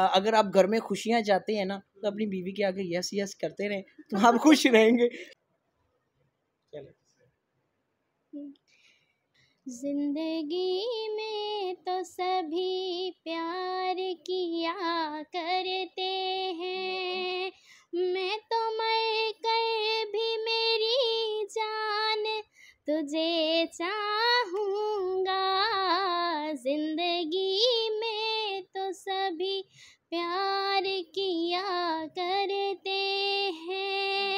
अगर आप घर में खुशियाँ चाहते हैं ना तो अपनी बीवी के आगे यस यस करते रहें तो हाँ। आप खुश रहेंगे जिंदगी में तो सभी प्यार किया करते हैं मैं तो मर कर भी मेरी जान तुझे चाहूँगा जिंदगी तो सभी प्यार किया करते हैं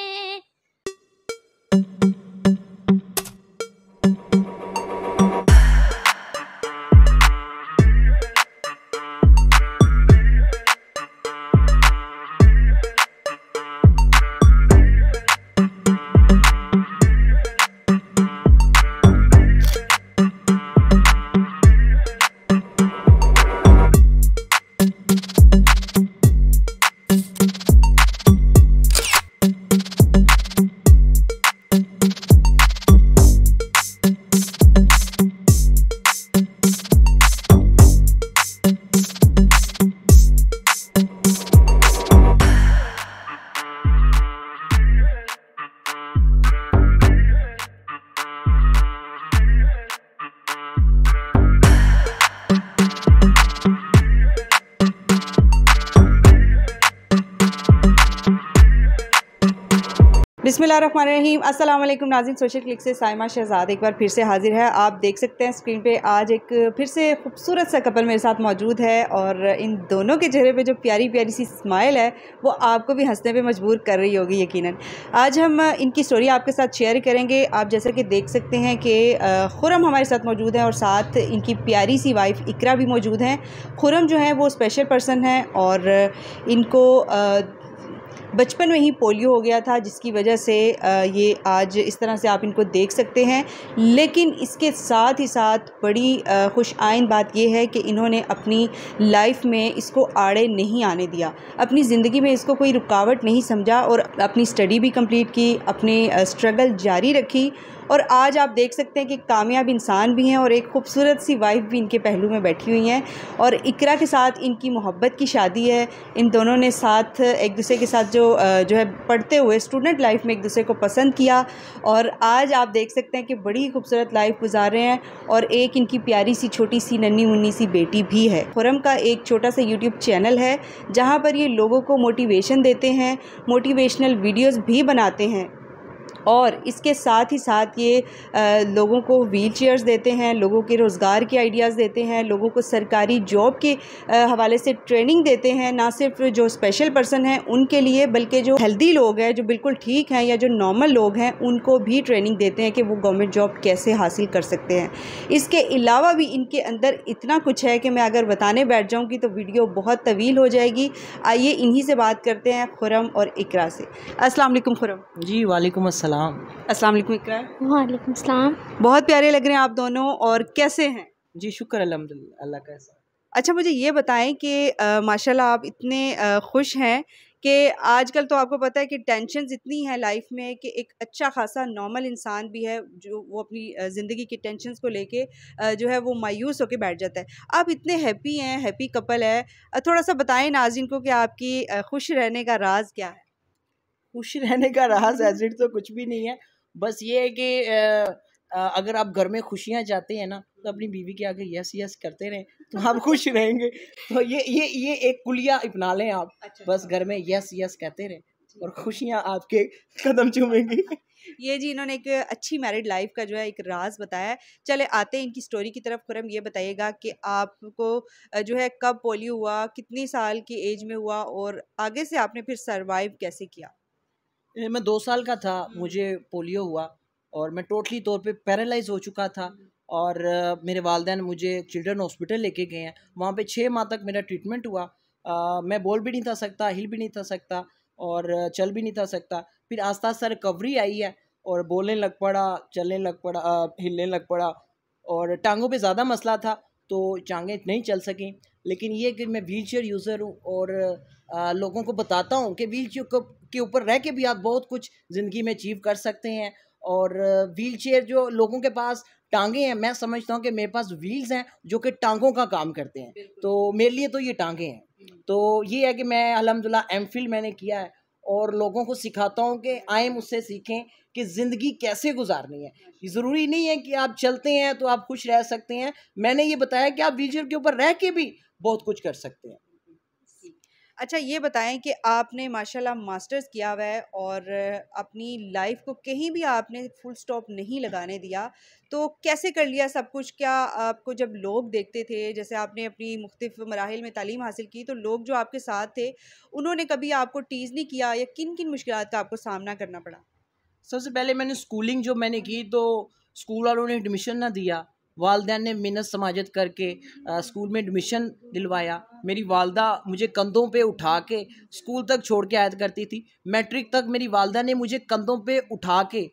बिस्मिल्लाम असलम नाजिन सोशल क्लिक से साइमा शहजाद एक बार फिर से हाजिर है आप देख सकते हैं स्क्रीन पे आज एक फिर से खूबसूरत सा कपल मेरे साथ मौजूद है और इन दोनों के चेहरे पे जो प्यारी प्यारी सी स्माइल है वो आपको भी हंसने पे मजबूर कर रही होगी यकीनन आज हम इनकी स्टोरी आपके साथ शेयर करेंगे आप जैसा कि देख सकते हैं कि खुरम हमारे साथ मौजूद हैं और साथ इनकी प्यारी सी वाइफ इकरा भी मौजूद हैं खुरम जो है वो स्पेशल पर्सन है और इनको बचपन में ही पोलियो हो गया था जिसकी वजह से ये आज इस तरह से आप इनको देख सकते हैं लेकिन इसके साथ ही साथ बड़ी खुश आइन बात यह है कि इन्होंने अपनी लाइफ में इसको आड़े नहीं आने दिया अपनी ज़िंदगी में इसको कोई रुकावट नहीं समझा और अपनी स्टडी भी कम्प्लीट की अपने स्ट्रगल जारी रखी और आज आप देख सकते हैं कि कामयाब इंसान भी हैं और एक खूबसूरत सी वाइफ भी इनके पहलू में बैठी हुई हैं और इकरा के साथ इनकी मोहब्बत की शादी है इन दोनों ने साथ एक दूसरे के साथ जो जो है पढ़ते हुए स्टूडेंट लाइफ में एक दूसरे को पसंद किया और आज आप देख सकते हैं कि बड़ी खूबसूरत लाइफ गुजार रहे हैं और एक इनकी प्यारी सी छोटी सी नन्नी मुन्नी सी बेटी भी है खुरम का एक छोटा सा यूट्यूब चैनल है जहाँ पर ये लोगों को मोटिवेशन देते हैं मोटिवेशनल वीडियोज़ भी बनाते हैं और इसके साथ ही साथ ये लोगों को व्हील चेयर्स देते हैं लोगों के रोज़गार के आइडियाज़ देते हैं लोगों को सरकारी जॉब के हवाले से ट्रेनिंग देते हैं ना सिर्फ जो स्पेशल पर्सन हैं उनके लिए बल्कि जो हेल्दी लोग हैं जो बिल्कुल ठीक हैं या जो नॉर्मल लोग हैं उनको भी ट्रेनिंग देते हैं कि वो गवर्नमेंट जॉब कैसे हासिल कर सकते हैं इसके अलावा भी इनके अंदर इतना कुछ है कि मैं अगर बताने बैठ जाऊँगी तो वीडियो बहुत तवील हो जाएगी आइए इन्हीं से बात करते हैं खुरम और इकरा से असलम खुरम जी वालेकुम असल अस्सलाम वालेकुम वालेकुम बहुत प्यारे लग रहे हैं आप दोनों और कैसे हैं जी शुक्र अल्लाह का अच्छा मुझे ये बताएं कि माशाल्लाह आप इतने आ, खुश हैं कि आजकल तो आपको पता है कि टेंशन इतनी हैं लाइफ में कि एक अच्छा खासा नॉर्मल इंसान भी है जो वो अपनी ज़िंदगी की टेंशन को लेके जो है वो मायूस होकर बैठ जाता है आप इतने हैप्पी हैं हैप्पी कपल है थोड़ा सा बताएं नाजिन को कि आपकी खुश रहने का राज क्या है खुश रहने का राज एजिड तो कुछ भी नहीं है बस ये है कि अगर आप घर में खुशियाँ चाहते हैं ना तो अपनी बीवी के आगे यस यस करते रहें तो आप खुश रहेंगे तो ये ये ये एक कुलिया अपना लें आप अच्छा, बस अच्छा। घर में यस यस कहते रहें और खुशियाँ आपके कदम चूमेंगी ये जी इन्होंने एक अच्छी मैरिड लाइफ का जो है एक राज बताया चले आते हैं इनकी स्टोरी की तरफ खुरम ये बताइएगा कि आपको जो है कब पोलियो हुआ कितनी साल की एज में हुआ और आगे से आपने फिर सरवाइव कैसे किया मैं दो साल का था हम्म। मुझे पोलियो हुआ और मैं टोटली तौर पे पैरालाइज हो चुका था और मेरे वालदेन मुझे चिल्ड्रन हॉस्पिटल लेके गए हैं वहाँ पे छः माह तक मेरा ट्रीटमेंट हुआ आ, मैं बोल भी नहीं था सकता हिल भी नहीं था सकता और चल भी नहीं था सकता फिर आस्ता आस्ता रिकवरी आई है और बोलने लग पड़ा चलने लग पड़ा हिलने लग पड़ा और टांगों पे ज़्यादा मसला था तो टांगें नहीं चल सकें लेकिन ये कि मैं व्हील चेयर यूज़र हूँ और लोगों को बताता हूँ कि व्हील चेयर के ऊपर रह के भी आप बहुत कुछ ज़िंदगी में अचीव कर सकते हैं और व्हील चेयर जो लोगों के पास टांगे हैं मैं समझता हूँ कि मेरे पास व्हील्स हैं जो कि टांगों का काम करते हैं तो मेरे लिए तो ये टांगे हैं हम्म। तो ये है कि मैं अलहमदिल्ला एम मैंने किया है और लोगों को सिखाता हूँ कि आए मुझसे सीखें कि ज़िंदगी कैसे गुजारनी है हाँ ज़रूरी नहीं है कि आप चलते हैं तो आप खुश रह सकते हैं मैंने ये बताया कि आप व्हील के ऊपर रह के भी बहुत कुछ कर सकते हैं अच्छा ये बताएं कि आपने माशाल्लाह मास्टर्स किया हुआ है और अपनी लाइफ को कहीं भी आपने फुल स्टॉप नहीं लगाने दिया तो कैसे कर लिया सब कुछ क्या आपको जब लोग देखते थे जैसे आपने अपनी मुख्तफ मराहल में तालीम हासिल की तो लोग जो आपके साथ थे उन्होंने कभी आपको टीज़ नहीं किया या किन किन मुश्किल का आपको सामना करना पड़ा सबसे पहले मैंने स्कूलिंग जो मैंने की तो स्कूल वालों ने एडमिशन ना दिया वालदेन ने मिनत समाजत करके स्कूल में एडमिशन दिलवाया मेरी वालदा मुझे कंधों पे उठा के स्कूल तक छोड़ के आयत करती थी मैट्रिक तक मेरी वालदा ने मुझे कंधों पे उठा के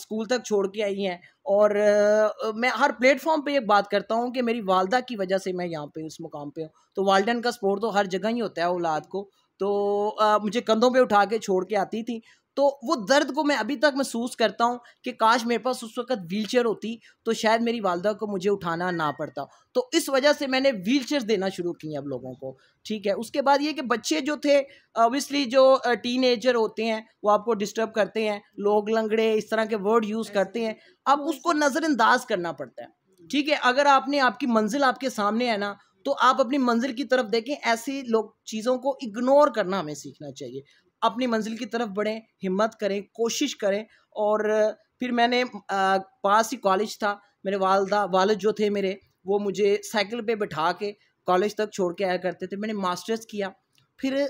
स्कूल तक छोड़ के आई हैं और आ, मैं हर प्लेटफॉर्म पे ये बात करता हूँ कि मेरी वालदा की वजह से मैं यहाँ पे उस मुकाम पे हूँ तो वालदेन का सपोर्ट तो हर जगह ही होता है औलाद को तो आ, मुझे कंधों पे उठा के छोड़ के आती थी तो वो दर्द को मैं अभी तक महसूस करता हूँ कि काश मेरे पास उस वक्त व्हील चेयर होती तो शायद मेरी वालदा को मुझे उठाना ना पड़ता तो इस वजह से मैंने व्हील चेयर देना शुरू की अब लोगों को ठीक है उसके बाद ये कि बच्चे जो थे ऑब्वियसली जो टीन एजर होते हैं वो आपको डिस्टर्ब करते हैं लोग लंगड़े इस तरह के वर्ड यूज़ करते हैं अब उसको नज़रअंदाज करना पड़ता है ठीक है अगर आपने आपकी मंजिल आपके सामने है ना तो आप अपनी मंजिल की तरफ देखें ऐसी लोग चीज़ों को इग्नोर करना हमें सीखना चाहिए अपनी मंजिल की तरफ बढ़ें हिम्मत करें कोशिश करें और फिर मैंने पास ही कॉलेज था मेरे वालदा वालद जो थे मेरे वो मुझे साइकिल पे बैठा के कॉलेज तक छोड़ के आया करते थे मैंने मास्टर्स किया फिर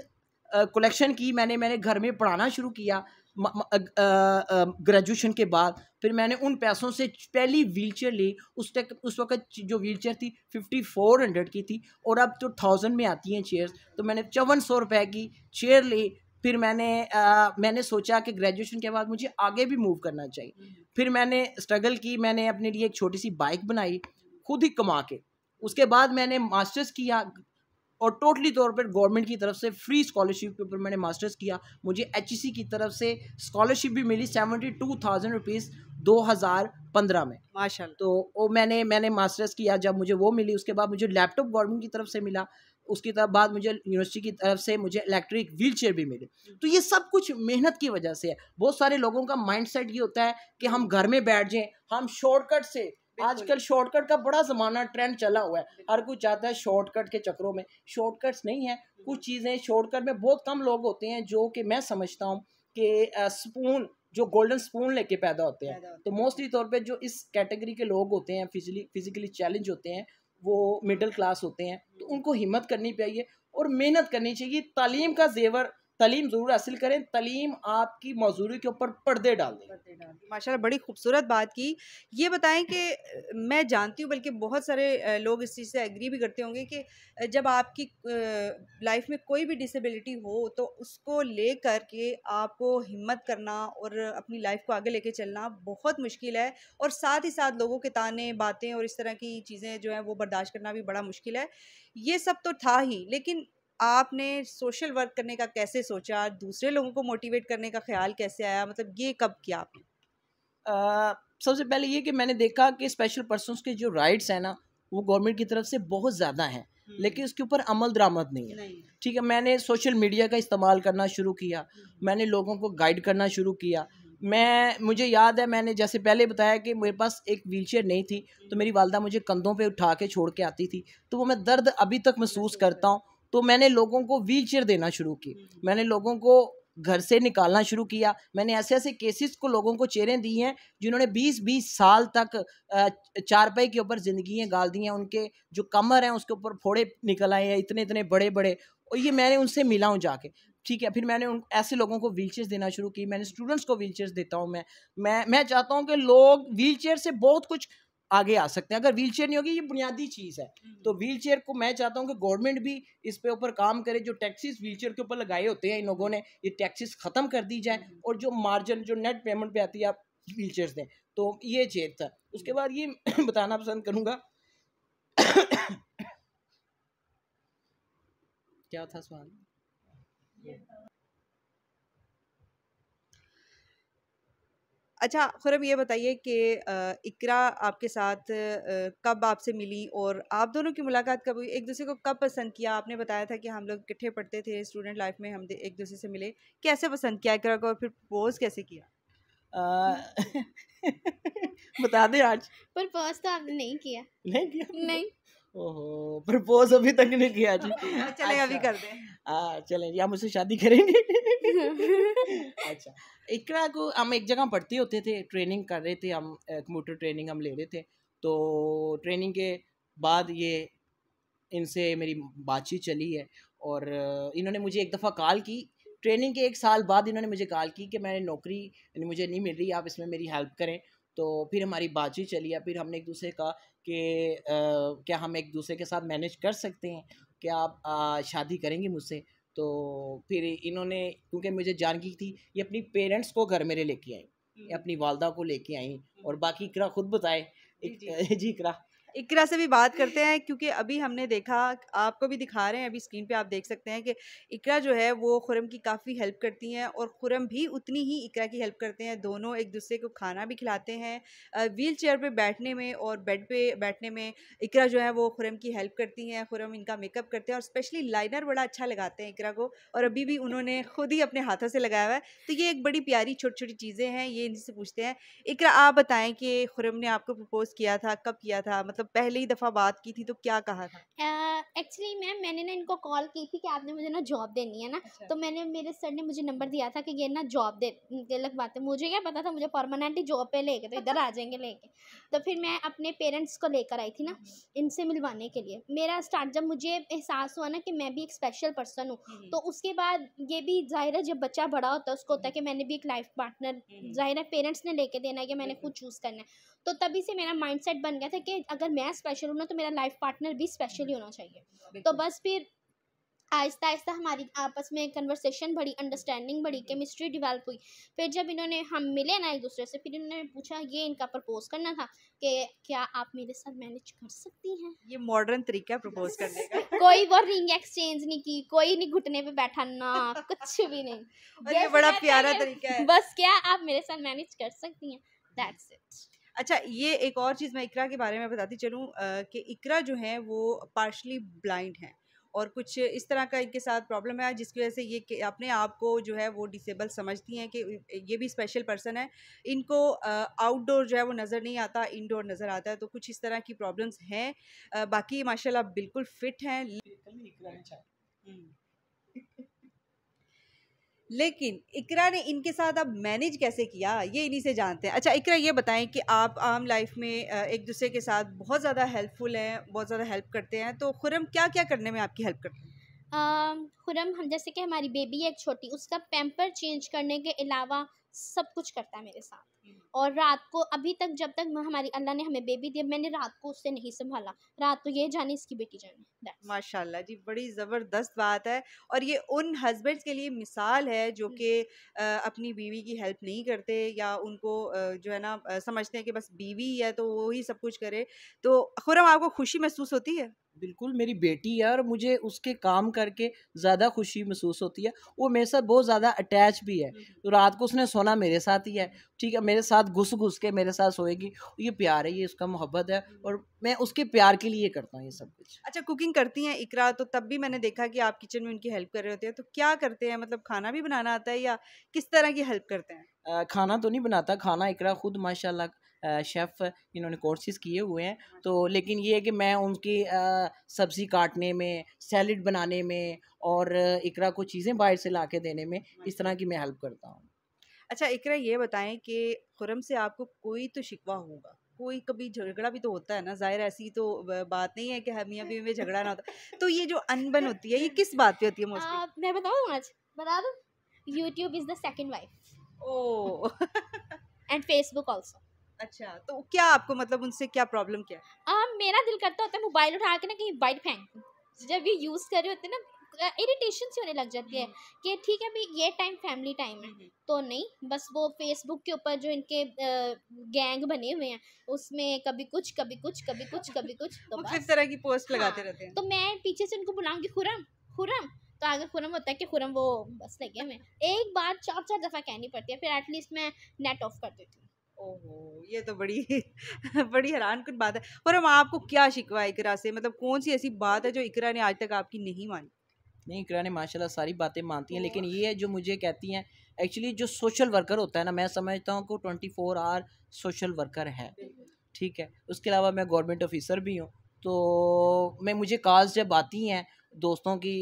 कलेक्शन की मैंने मैंने घर में पढ़ाना शुरू किया ग्रेजुएशन के बाद फिर मैंने उन पैसों से पहली व्हीलचेयर ली उस तक उस वक्त जो व्हीलचेयर थी फिफ्टी फोर हंड्रेड की थी और अब तो थाउजेंड में आती हैं चेयर्स तो मैंने चौवन सौ रुपये की चेयर ली फिर मैंने आ, मैंने सोचा कि ग्रेजुएशन के बाद मुझे आगे भी मूव करना चाहिए हम्म। फिर मैंने स्ट्रगल की मैंने अपने लिए एक छोटी सी बाइक बनाई खुद ही कमा के उसके बाद मैंने मास्टर्स किया और टोटली तौर पर गवर्नमेंट की तरफ से फ्री स्कॉलरशिप के ऊपर मैंने मास्टर्स किया मुझे एच e की तरफ से स्कॉलरशिप भी मिली सेवेंटी टू थाउजेंड रुपीज़ दो हज़ार पंद्रह में माशा तो वो मैंने मैंने मास्टर्स किया जब मुझे वो मिली उसके बाद मुझे लैपटॉप गवर्नमेंट की तरफ से मिला उसकी तरफ बाद मुझे यूनिवर्सिटी की तरफ से मुझे इलेक्ट्रिक व्हील चेयर भी मिले तो ये सब कुछ मेहनत की वजह से है बहुत सारे लोगों का माइंड सेट ये होता है कि हम घर में बैठ जाए हम शॉर्टकट से आजकल शॉर्टकट का बड़ा ज़माना ट्रेंड चला हुआ है हर कुछ चाहता है शॉर्टकट के चक्रों में शॉर्टकट्स नहीं है कुछ चीज़ें शॉर्टकट में बहुत कम लोग होते हैं जो कि मैं समझता हूँ कि स्पून जो गोल्डन स्पून लेके पैदा होते हैं तो मोस्टली तौर पे जो इस कैटेगरी के लोग होते हैं फिजिकली फिजिकली चैलेंज होते हैं वो मिडिल क्लास होते हैं तो उनको हिम्मत करनी चाहिए और मेहनत करनी चाहिए तालीम का जेवर तलीम ज़रूर हासिल करें तलीम आपकी मजदूरी के ऊपर पर्दे डाल दें माशाल्लाह बड़ी खूबसूरत बात की ये बताएं कि मैं जानती हूँ बल्कि बहुत सारे लोग इस चीज़ से एग्री भी करते होंगे कि जब आपकी लाइफ में कोई भी डिसेबिलिटी हो तो उसको ले कर के आपको हिम्मत करना और अपनी लाइफ को आगे लेके चलना बहुत मुश्किल है और साथ ही साथ लोगों के ताने बातें और इस तरह की चीज़ें जो हैं वो बर्दाश्त करना भी बड़ा मुश्किल है ये सब तो था ही लेकिन आपने सोशल वर्क करने का कैसे सोचा दूसरे लोगों को मोटिवेट करने का ख्याल कैसे आया मतलब ये कब किया आपने सबसे पहले ये कि मैंने देखा कि स्पेशल पर्सनस के जो राइट्स हैं ना वो गवर्नमेंट की तरफ से बहुत ज़्यादा हैं हम्म। लेकिन उसके ऊपर अमल दरामद नहीं है ठीक है मैंने सोशल मीडिया का इस्तेमाल करना शुरू किया हम्म। मैंने लोगों को गाइड करना शुरू किया हम्म। मैं मुझे याद है मैंने जैसे पहले बताया कि मेरे पास एक व्हील नहीं थी तो मेरी वालदा मुझे कंधों पे उठा के छोड़ के आती थी तो वो मैं दर्द अभी तक महसूस करता हूँ तो मैंने लोगों को व्हील देना शुरू की हम्म। मैंने लोगों को घर से निकालना शुरू किया मैंने ऐसे ऐसे केसेस को लोगों को चेयरें दी हैं जिन्होंने 20-20 साल तक चारपाई के ऊपर ज़िंदगी गाल दी हैं उनके जो कमर हैं उसके ऊपर फोड़े निकल आए हैं इतने इतने बड़े बड़े और ये मैंने उनसे मिला हूँ जाके ठीक है फिर मैंने उन ऐसे लोगों को व्हील देना शुरू की मैंने स्टूडेंट्स को व्हील देता हूँ मैं मैं मैं चाहता हूँ कि लोग व्हील से बहुत कुछ आगे आ सकते हैं अगर व्हील चेयर नहीं होगी ये बुनियादी चीज़ है हम्म। तो व्हील चेयर को मैं चाहता हूँ कि गवर्नमेंट भी इस पे ऊपर काम करे जो टैक्सीज व्हील चेयर के ऊपर लगाए होते हैं इन लोगों ने ये टैक्सीज ख़त्म कर दी जाए हम्म। और जो मार्जिन जो नेट पेमेंट पे आती है आप व्हील चेयर दें तो ये चेयर था उसके बाद ये बताना पसंद करूँगा क्या था सवाल अच्छा खुरम ये बताइए कि इकरा आपके साथ कब आपसे मिली और आप दोनों की मुलाकात कब हुई एक दूसरे को कब पसंद किया आपने बताया था कि हम लोग इकट्ठे पढ़ते थे स्टूडेंट लाइफ में हम एक दूसरे से मिले कैसे पसंद किया इकरा को और फिर पोज़ कैसे किया बता दे आज पोज तो आपने नहीं किया नहीं किया नहीं ओहो प्रपोज अभी तक नहीं किया जी चले अभी कर दें चले चलें जी मुझसे शादी करेंगे अच्छा इकरा को हम एक जगह पढ़ते होते थे ट्रेनिंग कर रहे थे हम मोटर ट्रेनिंग हम ले रहे थे तो ट्रेनिंग के बाद ये इनसे मेरी बातचीत चली है और इन्होंने मुझे एक दफ़ा कॉल की ट्रेनिंग के एक साल बाद इन्होंने मुझे कॉल की कि मैंने नौकरी मुझे नहीं मिल रही आप इसमें मेरी हेल्प करें तो फिर हमारी बाजी चली या फिर हमने एक दूसरे का कि क्या हम एक दूसरे के साथ मैनेज कर सकते हैं क्या आप शादी करेंगे मुझसे तो फिर इन्होंने क्योंकि मुझे जान की थी ये अपनी पेरेंट्स को घर मेरे लेके आई अपनी वालदा को लेके आई और बाकी इकरा खुद बताए जी इकरा इकरा से भी बात करते हैं क्योंकि अभी हमने देखा आपको भी दिखा रहे हैं अभी स्क्रीन पे आप देख सकते हैं कि इकरा जो है वो खुरम की काफ़ी हेल्प करती हैं और खुरम भी उतनी ही इकरा की हेल्प करते हैं दोनों एक दूसरे को खाना भी खिलाते हैं व्हील चेयर पर बैठने में और बेड पर बैठने में इकरा जो है वो खुरम की हेल्प करती हैं खुरम इनका मेकअप करते हैं और स्पेशली लाइनर बड़ा अच्छा लगाते हैं इकरा को और अभी भी उन्होंने खुद ही अपने हाथों से लगाया हुआ है तो ये एक बड़ी प्यारी छोटी छोटी चीज़ें हैं ये इनसे पूछते हैं इकरा आप बताएं कि खुरम ने आपको प्रपोज़ किया था कब किया था मतलब जब पहली दफ़ा बात की थी तो क्या कहा था एक्चुअली uh, मैम मैंने ना इनको कॉल की थी कि आपने मुझे ना जॉब देनी है ना अच्छा। तो मैंने मेरे सर ने मुझे नंबर दिया था कि ये ना जॉब दे गलत बात है मुझे क्या पता था मुझे परमानेंटली जॉब पे लेके तो इधर आ जाएंगे लेके तो फिर मैं अपने पेरेंट्स को लेकर आई थी ना इनसे मिलवाने के लिए मेरा स्टार्ट जब मुझे एहसास हुआ ना कि मैं भी एक स्पेशल पर्सन हूँ हम्म। तो उसके बाद ये भी ज़ाहिर जब बच्चा बड़ा होता है उसको होता है कि मैंने भी एक लाइफ पार्टनर ज़ाहिर पेरेंट्स ने लेके देना है कि मैंने खुद चूज़ करना है तो तभी से मेरा माइंड बन गया था कि अगर मैं स्पेशल हूँ ना तो मेरा लाइफ पार्टनर भी स्पेशल ही होना चाहिए तो बस फिर आहिस्ता आहिस्ता हमारी आपस में कन्वर्सेशन बढ़ी अंडरस्टैंडिंग बढ़ी केमिस्ट्री डिवेल्प हुई फिर जब इन्होंने हम मिले ना एक दूसरे से फिर इन्होंने पूछा ये इनका प्रपोज करना था कि क्या आप मेरे साथ मैनेज कर सकती हैं ये मॉडर्न तरीका है प्रपोज करने का कोई वो रिंग एक्सचेंज नहीं की कोई नहीं घुटने पे बैठा ना कुछ भी नहीं ये बड़ा प्यारा तरीका है बस क्या आप मेरे साथ मैनेज कर सकती हैं दैट्स इट अच्छा ये एक और चीज़ मैं इकरा के बारे में बताती चलूँ कि इकरा जो है वो पार्शली ब्लाइंड है और कुछ इस तरह का इनके साथ प्रॉब्लम है जिसकी वजह से ये अपने आप को जो है वो डिसेबल समझती हैं कि ये भी स्पेशल पर्सन है इनको आउटडोर जो है वो नज़र नहीं आता इनडोर नज़र आता है तो कुछ इस तरह की प्रॉब्लम्स हैं बाकी माशाल्लाह बिल्कुल फ़िट हैं लेकिन इकरा ने इनके साथ अब मैनेज कैसे किया ये इन्हीं से जानते हैं अच्छा इकरा ये बताएं कि आप आम लाइफ में एक दूसरे के साथ बहुत ज़्यादा हेल्पफुल हैं बहुत ज़्यादा हेल्प करते हैं तो खुरम क्या क्या करने में आपकी हेल्प करते हैं खुरम हम जैसे कि हमारी बेबी है एक छोटी उसका पैम्पर चेंज करने के अलावा सब कुछ करता है मेरे साथ और रात को अभी तक जब तक हमारी अल्लाह ने हमें बेबी दिया मैंने रात को उससे नहीं संभाला रात को तो ये जाने इसकी बेटी जाने माशाल्लाह जी बड़ी ज़बरदस्त बात है और ये उन हस्बैंड्स के लिए मिसाल है जो हम्म। कि अपनी बीवी की हेल्प नहीं करते या उनको जो है ना समझते हैं कि बस बीवी है तो वो ही सब कुछ करे तो खुरम आपको खुशी महसूस होती है बिल्कुल मेरी बेटी है और मुझे उसके काम करके ज़्यादा खुशी महसूस होती है वो मेरे साथ बहुत ज़्यादा अटैच भी है तो रात को उसने सोना मेरे साथ ही है ठीक है मेरे साथ घुस घुस के मेरे साथ सोएगी ये प्यार है ये उसका मोहब्बत है हम्म। और मैं उसके प्यार के लिए करता हूँ ये सब कुछ अच्छा कुकिंग करती हैं इकरा तो तब भी मैंने देखा कि आप किचन में उनकी हेल्प कर रहे होते हैं तो क्या करते हैं मतलब खाना भी बनाना आता है या किस तरह की हेल्प करते हैं खाना तो नहीं बनाता खाना इकरा खुद माशाल्लाह शेफ़ इन्होंने कोर्सेज़ किए हुए हैं तो लेकिन ये है कि मैं उनकी सब्ज़ी काटने में सैलड बनाने में और इकरा को चीज़ें बाहर से ला के देने में इस तरह की मैं हेल्प करता हूँ अच्छा इकरा ये बताएं कि खुरम से आपको कोई तो शिकवा होगा कोई कभी झगड़ा भी तो होता है ना जाहिर ऐसी तो बात नहीं है कि हम यहाँ में झगड़ा ना होता तो ये जो अनबन होती है ये किस बात पे होती है मोस्टली मैं बताऊँ आज बता दूँ YouTube is the second wife oh and Facebook also अच्छा तो क्या आपको मतलब उनसे क्या प्रॉब्लम क्या आ, मेरा दिल करता होता है मोबाइल उठा के ना कहीं बाइट फेंक जब ये यूज़ कर रहे होते हैं ना इरिटेशन सी होने लग जाती है हम्म। कि ठीक है भाई ये टाइम फैमिली टाइम है हम्म। तो नहीं बस वो फेसबुक के ऊपर जो इनके गैंग बने हुए हैं उसमें कभी कुछ कभी कुछ कभी कुछ कभी कुछ तो बस तरह की पोस्ट हाँ, लगाते रहते हैं तो मैं पीछे से उनको बुलाऊंगी खुरम खुरम तो आगे खुरम होता है कि खुरम वो बस लगे मैं एक बार चार चार दफ़ा कहनी पड़ती है फिर एटलीस्ट मैं नेट ऑफ कर देती हूँ ओहो ये तो बड़ी बड़ी हैरान कर बात है और हम आपको क्या शिकवा इकरा से मतलब कौन सी ऐसी बात है जो इकरा ने आज तक आपकी नहीं मानी नहीं इकरा ने माशाल्लाह सारी बातें मानती हैं लेकिन ये है जो मुझे कहती हैं एक्चुअली जो सोशल वर्कर होता है ना मैं समझता हूँ कि twenty four hour social worker है ठीक है उसके अलावा मैं गवर्नमेंट ऑफिसर भी हूँ तो मैं मुझे कॉल्स जब आती हैं दोस्तों की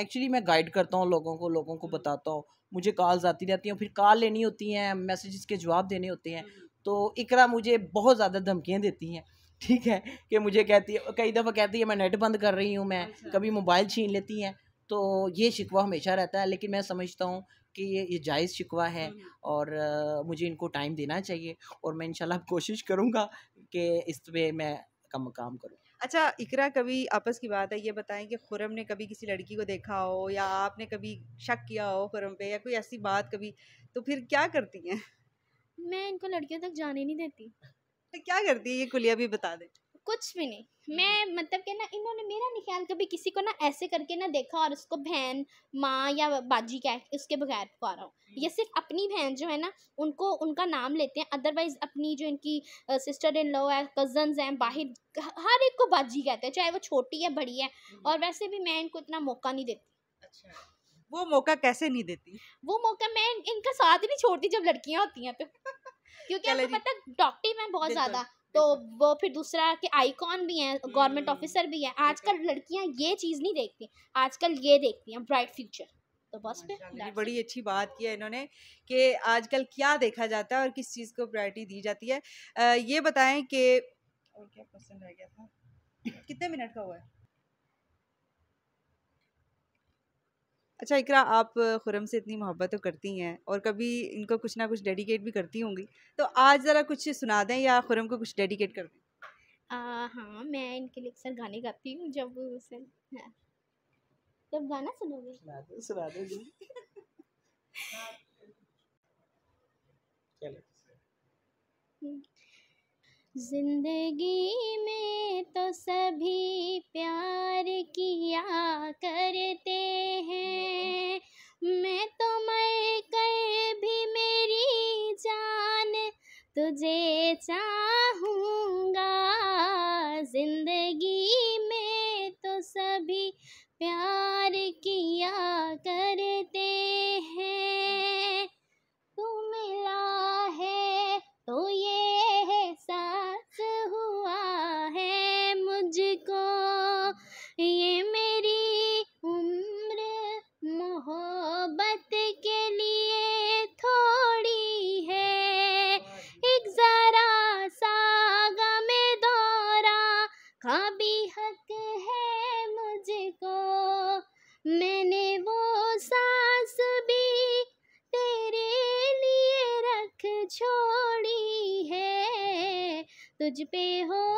एक्चुअली मैं गाइड करता हूँ लोगों को लोगों को हम्म। बताता हूँ मुझे कॉल्स आती रहती हैं फिर कॉल लेनी होती हैं मैसेजेस के जवाब देने होते हैं हम्म। तो इकरा मुझे बहुत ज़्यादा धमकियाँ देती हैं ठीक है कि मुझे कहती है कई दफ़ा कहती है मैं नेट बंद कर रही हूँ मैं अच्छा। कभी मोबाइल छीन लेती हैं तो ये शिकवा हमेशा रहता है लेकिन मैं समझता हूँ कि ये ये जायज़ शिकवा है हम्म। और आ, मुझे इनको टाइम देना चाहिए और मैं इंशाल्लाह कोशिश करूँगा कि इस पर मैं कम काम करूँ अच्छा इकरा कभी आपस की बात है ये बताएं कि खुरम ने कभी किसी लड़की को देखा हो या आपने कभी शक किया हो खुरम पे या कोई ऐसी बात कभी तो फिर क्या करती हैं मैं इनको लड़कियों तक जाने नहीं देती तो क्या करती है ये कुलिया भी बता दे कुछ भी नहीं मैं मतलब कि ना इन्होंने मेरा नहीं ख्याल कभी किसी को ना ऐसे करके ना देखा और उसको बहन माँ या बाजी क्या उसके बगैर पुकारा हूँ हम्म। ये सिर्फ अपनी बहन जो है ना उनको उनका नाम लेते हैं अदरवाइज अपनी जो इनकी सिस्टर इन लॉ है कजन्स हैं बाहर हर एक को बाजी कहते हैं चाहे वो छोटी है बड़ी है हम्म। और वैसे भी मैं इनको इतना मौका नहीं देती अच्छा वो मौका कैसे नहीं देती वो मौका मैं इनका साथ नहीं छोड़ती जब लड़कियाँ होती हैं तो क्योंकि आपको पता डॉक्टरी में बहुत ज़्यादा तो वो फिर दूसरा कि आइकॉन भी हैं गवर्नमेंट हम्म। ऑफिसर भी हैं आजकल लड़कियां ये चीज़ नहीं देखती आजकल ये देखती हैं ब्राइट फ्यूचर तो बस बड़ी अच्छी बात की है इन्होंने कि आजकल क्या देखा जाता है और किस चीज़ को प्रायोरिटी दी जाती है आ, ये बताएं कि और क्या गया था कितने मिनट का हुआ है अच्छा इकरा आप खुरम से इतनी मोहब्बत तो करती हैं और कभी इनको कुछ ना कुछ डेडिकेट भी करती होंगी तो आज ज़रा कुछ सुना दें या खुरम को कुछ डेडिकेट कर दें हाँ मैं इनके लिए अक्सर गाने गाती हूँ जब उसे जब हाँ। तो गाना सुनोगे सुना दो सुना दो जी चलो हम्म। जिंदगी में तो सभी प्यार किया करते हैं मैं तो मर कर भी मेरी जान तुझे चाहूँगा जिंदगी में तो सभी प्यार की तुझ पे हो